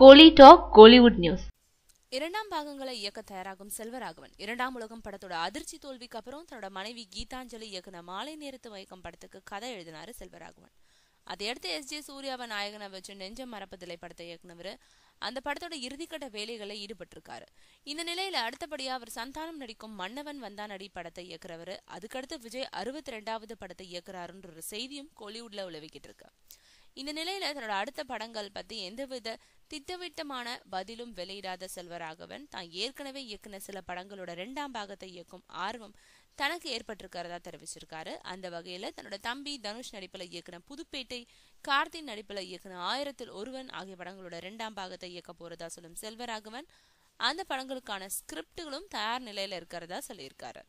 கோலி talk Kollywood news இரண்டாம் பாகங்களை இயக்க தயாராகும் செல்வராகவன் இரண்டாம் உலகம் படத்தோட அதிர்ச்சி தோல்விக்கு அப்புறம் தன்னோட மனைவி கீதாஞ்சலி இயக்குன மாலை நேரத்து மயக்கம் படத்துக்கு கதை எழுதினாரு செல்வராகவன் அதையடுத்து எஸ் ஜே சூர்யாவை நாயகனை வச்சு நெஞ்சம் மரப்பதில்லை படத்தை இயக்குனவர் அந்த படத்தோட இறுதிக்கட்ட வேலைகளை ஈடுபட்டிருக்காரு இந்த நிலையில அடுத்தபடியா அவர் சந்தானம் நடிக்கும் மன்னவன் வந்தானடி படத்தை இயக்குறவர் அதுக்கடுத்து விஜய் அறுபத்தி ரெண்டாவது படத்தை இயக்குறாருன்ற ஒரு செய்தியும் கோலிவுட்ல உழவிக்கிட்டு இருக்கு இந்த நிலையில தன்னோட அடுத்த படங்கள் பத்தி எந்தவித திட்டவிட்டமான பதிலும் வெளியிடாத செல்வராகவன் தான் ஏற்கனவே இயக்குன சில படங்களோட ரெண்டாம் பாகத்தை இயக்கும் ஆர்வம் தனக்கு ஏற்பட்டிருக்கிறதா தெரிவிச்சிருக்காரு அந்த வகையில தன்னோட தம்பி தனுஷ் நடிப்பில் இயக்குன புதுப்பேட்டை கார்த்தி நடிப்பில் இயக்குன ஆயிரத்தில் ஒருவன் ஆகிய படங்களோட ரெண்டாம் பாகத்தை இயக்க போறதா சொல்லும் செல்வராகவன் அந்த படங்களுக்கான ஸ்கிரிப்டுகளும் தயார் நிலையில இருக்கிறதா சொல்லியிருக்காரு